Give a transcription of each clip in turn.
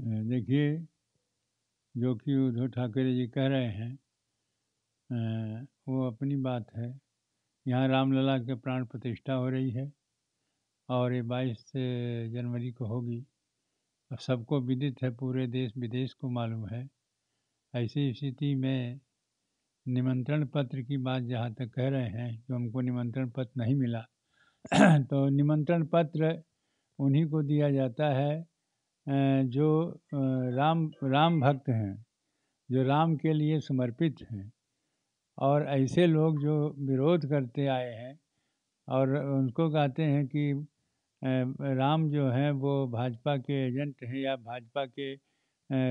देखिए जो कि उद्धव ठाकरे जी कह रहे हैं वो अपनी बात है यहाँ रामलला के प्राण प्रतिष्ठा हो रही है और ये बाईस जनवरी को होगी और सबको विदित है पूरे देश विदेश को मालूम है ऐसी स्थिति में निमंत्रण पत्र की बात जहाँ तक कह रहे हैं कि हमको निमंत्रण पत्र नहीं मिला तो निमंत्रण पत्र उन्हीं को दिया जाता है जो राम राम भक्त हैं जो राम के लिए समर्पित हैं और ऐसे लोग जो विरोध करते आए हैं और उनको कहते हैं कि राम जो हैं वो भाजपा के एजेंट हैं या भाजपा के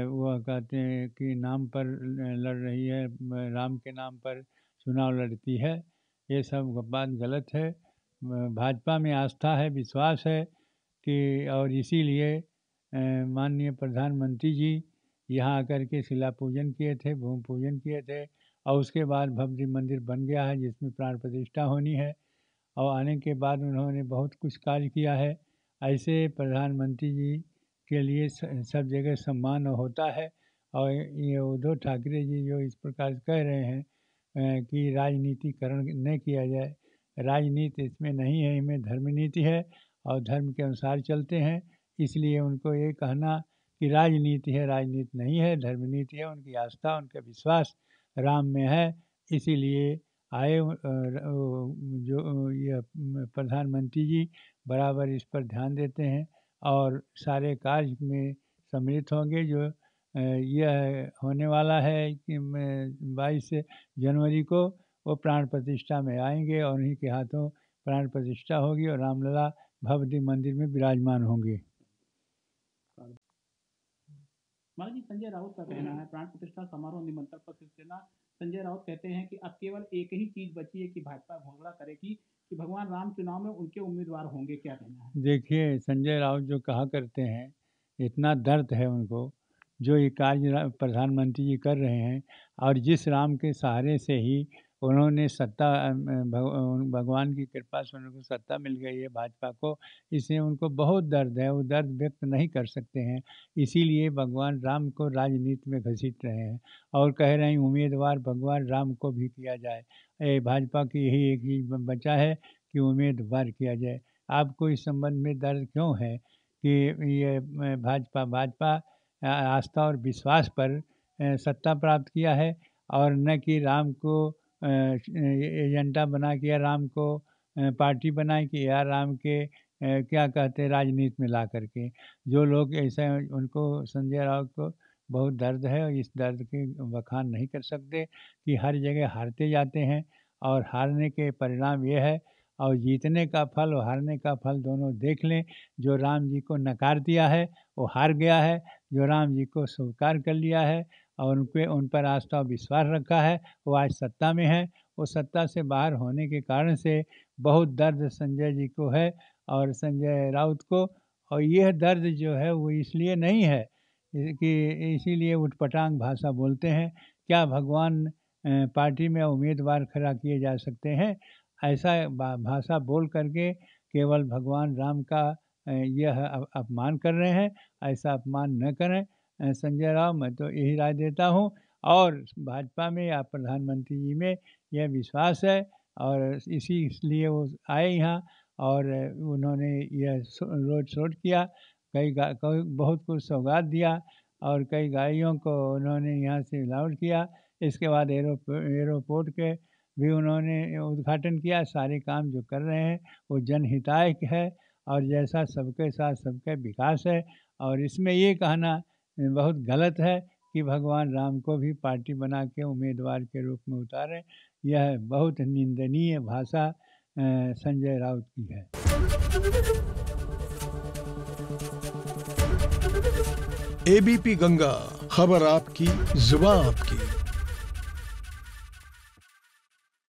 वो कहते हैं कि नाम पर लड़ रही है राम के नाम पर चुनाव लड़ती है ये सब बात गलत है भाजपा में आस्था है विश्वास है कि और इसीलिए माननीय प्रधानमंत्री जी यहाँ आकर के शिला पूजन किए थे भूमि पूजन किए थे और उसके बाद भव्य मंदिर बन गया है जिसमें प्राण प्रतिष्ठा होनी है और आने के बाद उन्होंने बहुत कुछ कार्य किया है ऐसे प्रधानमंत्री जी के लिए सब जगह सम्मान होता है और ये उद्धव ठाकरे जी जो इस प्रकार कह रहे हैं कि राजनीतिकरण न किया जाए राजनीति इसमें नहीं है इसमें धर्म नीति है और धर्म के अनुसार चलते हैं इसलिए उनको ये कहना कि राजनीति है राजनीति नहीं है धर्मनीति है उनकी आस्था उनका विश्वास राम में है इसीलिए आए जो ये प्रधानमंत्री जी बराबर इस पर ध्यान देते हैं और सारे कार्य में सम्मिलित होंगे जो यह होने वाला है कि बाईस जनवरी को वो प्राण प्रतिष्ठा में आएंगे और उन्हीं के हाथों प्राण प्रतिष्ठा होगी और रामलला भव्य मंदिर में विराजमान होंगे माना संजय राउत का कहना है हम्म। प्राण प्रतिष्ठा समारोह निमंत्रण पर शिवसेना संजय राउत कहते हैं कि अब केवल एक ही चीज बची है कि भाजपा घोषणा करेगी कि भगवान राम चुनाव में उनके उम्मीदवार होंगे क्या कहना है देखिए संजय राउत जो कहा करते हैं इतना दर्द है उनको जो ये कार्य प्रधानमंत्री जी कर रहे हैं और जिस राम के सहारे से ही उन्होंने सत्ता भगवान की कृपा से उनको सत्ता मिल गई है भाजपा को इसलिए उनको बहुत दर्द है वो दर्द व्यक्त नहीं कर सकते हैं इसीलिए भगवान राम को राजनीति में घसीट रहे हैं और कह रहे हैं उम्मीदवार भगवान राम को भी किया जाए ए भाजपा की यही एक चीज बचा है कि उम्मीदवार किया जाए आपको इस संबंध में दर्द क्यों है कि ये भाजपा भाजपा आस्था और विश्वास पर सत्ता प्राप्त किया है और न कि राम को एजेंडा बना के या राम को पार्टी बनाए कि या राम के क्या कहते हैं राजनीति में ला करके जो लोग ऐसे उनको संजय राउत को बहुत दर्द है और इस दर्द के बखान नहीं कर सकते कि हर जगह हारते जाते हैं और हारने के परिणाम ये है और जीतने का फल और हारने का फल दोनों देख लें जो राम जी को नकार दिया है वो हार गया है जो राम जी को स्वीकार कर लिया है और उनके उन पर आस्था और विश्वास रखा है वो आज सत्ता में है वो सत्ता से बाहर होने के कारण से बहुत दर्द संजय जी को है और संजय राउत को और यह दर्द जो है वो इसलिए नहीं है कि इसीलिए उठपटांग भाषा बोलते हैं क्या भगवान पार्टी में उम्मीदवार खड़ा किए जा सकते हैं ऐसा भाषा बोल करके केवल भगवान राम का यह अपमान कर रहे हैं ऐसा अपमान न करें संजय राव मैं तो यही राय देता हूँ और भाजपा में या प्रधानमंत्री जी में यह विश्वास है और इसी इसलिए वो आए यहाँ और उन्होंने यह रोड शोड किया कई कई बहुत कुछ सौगात दिया और कई गाड़ियों को उन्होंने यहाँ से लाउट किया इसके बाद एयरपोर्ट के भी उन्होंने उद्घाटन किया सारे काम जो कर रहे हैं वो जनहिताय है और जैसा सबके साथ सबके विकास है और इसमें ये कहना बहुत गलत है कि भगवान राम को भी पार्टी बना के उम्मीदवार के रूप में उतारें यह बहुत निंदनीय भाषा संजय राउत की है एबीपी गंगा खबर आपकी जुबा आपकी